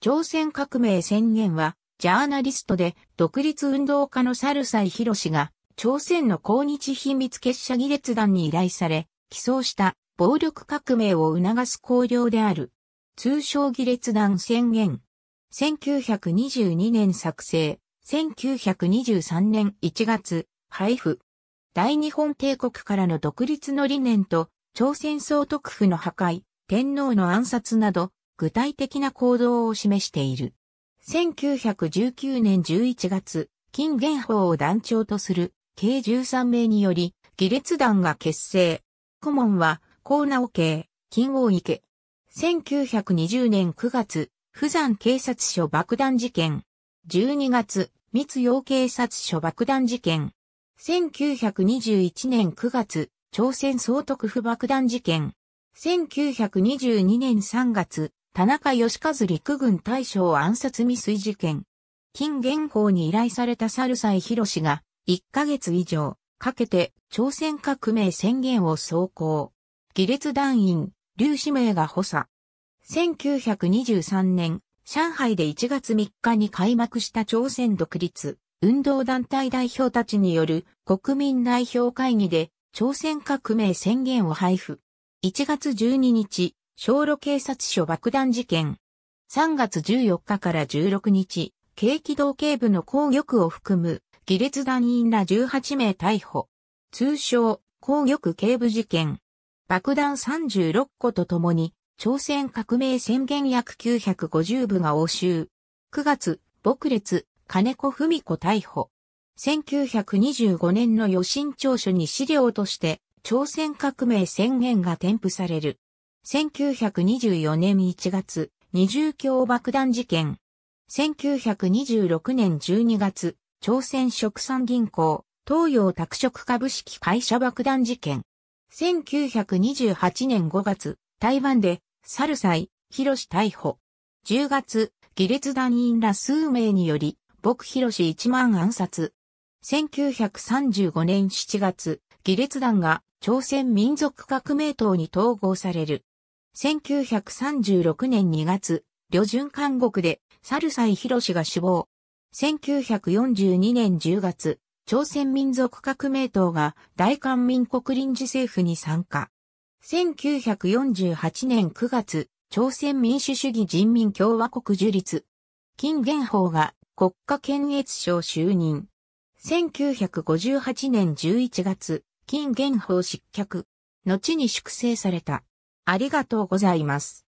朝鮮革命宣言は、ジャーナリストで独立運動家のサルサイ・ヒロシが、朝鮮の抗日秘密結社議列団に依頼され、起草した暴力革命を促す綱領である。通称議列団宣言。1922年作成。1923年1月、配布。大日本帝国からの独立の理念と、朝鮮総督府の破壊、天皇の暗殺など、具体的な行動を示している。1919年11月、金元宝を団長とする計13名により、議列団が結成。顧問は、高直慶、金王池。1920年9月、富山警察署爆弾事件。12月、密洋警察署爆弾事件。1921年9月、朝鮮総督府爆弾事件。1922年3月、田中義和陸軍大将暗殺未遂事件。金元宝に依頼された猿斎博士が、1ヶ月以上、かけて朝鮮革命宣言を走行。義列団員、劉志明が補佐。1923年、上海で1月3日に開幕した朝鮮独立、運動団体代表たちによる国民代表会議で朝鮮革命宣言を配布。1月12日、小路警察署爆弾事件。3月14日から16日、軽機動警部の抗玉を含む、儀列団員ら18名逮捕。通称、抗玉警部事件。爆弾36個とともに、朝鮮革命宣言約950部が押収。9月、牧列、金子文子逮捕。1925年の予診調書に資料として、朝鮮革命宣言が添付される。1924年1月、二重鏡爆弾事件。1926年12月、朝鮮食産銀行、東洋拓殖株式会社爆弾事件。1928年5月、台湾で、サルサイ、ヒロシ逮捕。10月、義列団員ら数名により、僕ヒロシ1万暗殺。1935年7月、義列団が朝鮮民族革命党に統合される。1936年2月、旅順監獄で、ササルイヒロシが死亡。1942年10月、朝鮮民族革命党が大韓民国臨時政府に参加。1948年9月、朝鮮民主主義人民共和国樹立。金元法が国家検閲省就任。1958年11月、金元法失脚。後に粛清された。ありがとうございます。